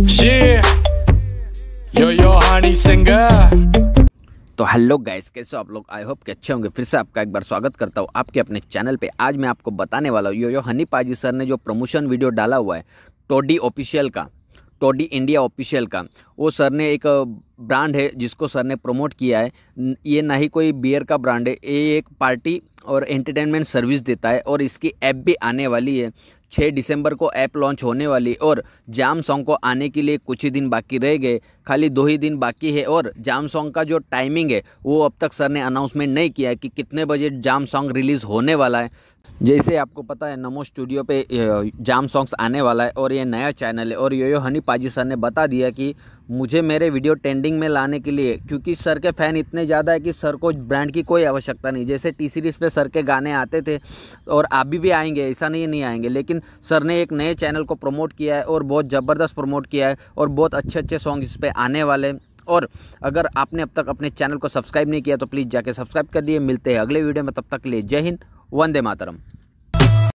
Yeah. Yo yo honey तो hello guys कैसे हो आप लोग आई होप कि अच्छे होंगे फिर से आपका एक बार स्वागत करता हूँ आपके अपने चैनल पे आज मैं आपको बताने वाला हूँ यो यो हनी पाजी सर ने जो प्रमोशन वीडियो डाला हुआ है टोडी ऑफिशियल का टोडी इंडिया ऑफिशियल का वो सर ने एक ब्रांड है जिसको सर ने प्रमोट किया है ये ना ही कोई बियर का ब्रांड है ये एक पार्टी और एंटरटेनमेंट सर्विस देता है और इसकी ऐप भी आने वाली है 6 दिसंबर को ऐप लॉन्च होने वाली और जाम सॉन्ग को आने के लिए कुछ ही दिन बाकी रह गए खाली दो ही दिन बाकी है और जाम सॉन्ग का जो टाइमिंग है वो अब तक सर ने अनाउंसमेंट नहीं किया है कि कितने बजे जाम सॉन्ग रिलीज़ होने वाला है जैसे आपको पता है नमो स्टूडियो पे जाम सॉन्ग्स आने वाला है और ये नया चैनल है और यो यो हनी पाजी सर ने बता दिया कि मुझे मेरे वीडियो ट्रेंडिंग में लाने के लिए क्योंकि सर के फ़ैन इतने ज़्यादा है कि सर को ब्रांड की कोई आवश्यकता नहीं जैसे टी सीरीज़ पे सर के गाने आते थे और आप भी भी आएंगे ऐसा नहीं नहीं आएंगे लेकिन सर ने एक नए चैनल को प्रमोट किया है और बहुत ज़बरदस्त प्रमोट किया है और बहुत अच्छे अच्छे सॉन्ग इस पर आने वाले और अगर आपने अब तक अपने चैनल को सब्सक्राइब नहीं किया तो प्लीज़ जाके सब्सक्राइब कर दिए मिलते हैं अगले वीडियो में तब तक के लिए जय हिंद वंदे मातरम